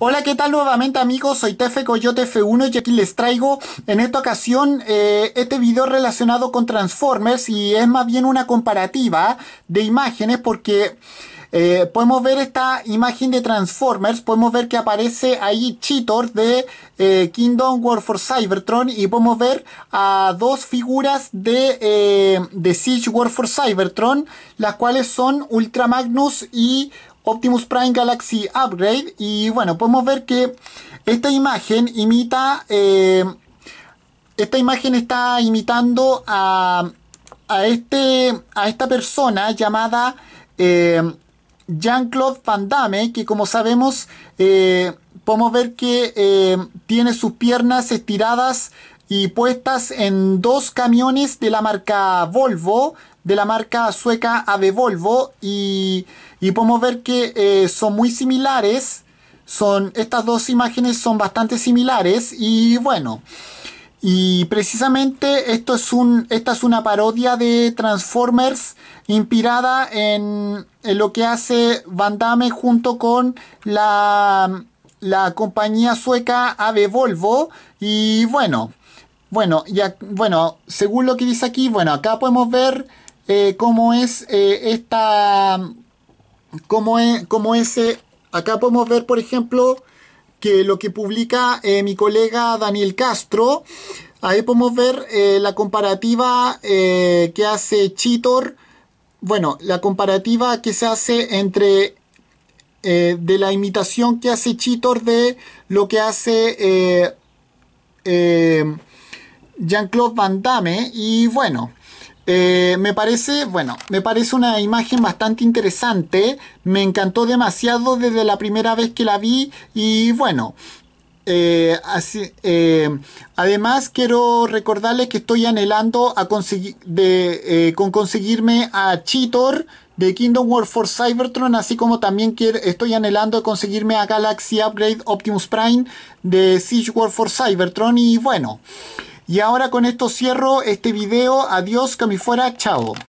Hola, ¿qué tal nuevamente amigos? Soy Tefe Coyote F1 y aquí les traigo en esta ocasión eh, este video relacionado con Transformers y es más bien una comparativa de imágenes porque... Eh, podemos ver esta imagen de Transformers, podemos ver que aparece ahí Cheetor de eh, Kingdom War for Cybertron y podemos ver a dos figuras de, The Siege War for Cybertron, las cuales son Ultra Magnus y Optimus Prime Galaxy Upgrade. Y bueno, podemos ver que esta imagen imita... Eh, esta imagen está imitando a, este, a esta persona llamada eh, Jean-Claude Van Damme, que como sabemos eh, podemos ver que tiene sus piernas estiradas y puestas en dos camiones de la marca Volvo de la marca sueca Ave Volvo y, podemos ver que eh, son muy similares. Son, estas dos imágenes son bastante similares y bueno, y precisamente esto es un, esta es una parodia de Transformers inspirada en, lo que hace Van junto con la, la compañía sueca Ave Volvo. Y bueno, bueno, ya, bueno, según lo que dice aquí, bueno, acá podemos ver eh, cómo es eh, esta, cómo es, cómo eh, acá podemos ver, por ejemplo, que lo que publica mi colega Daniel Castro, ahí podemos ver la comparativa que hace Chitor, bueno, la comparativa que se hace entre de la imitación que hace Chitor de lo que hace Jean-Claude Van Damme. Y bueno, eh, me parece, bueno, me parece una imagen bastante interesante. Me encantó demasiado desde la primera vez que la vi. Y bueno, eh, así, eh, además quiero recordarles que estoy anhelando con conseguirme a Cheetor de Kingdom War for Cybertron, así como también quiero, estoy anhelando conseguirme a Galaxy Upgrade Optimus Prime de Siege War for Cybertron y bueno. Y ahora con esto cierro este video. Adiós, que Chao.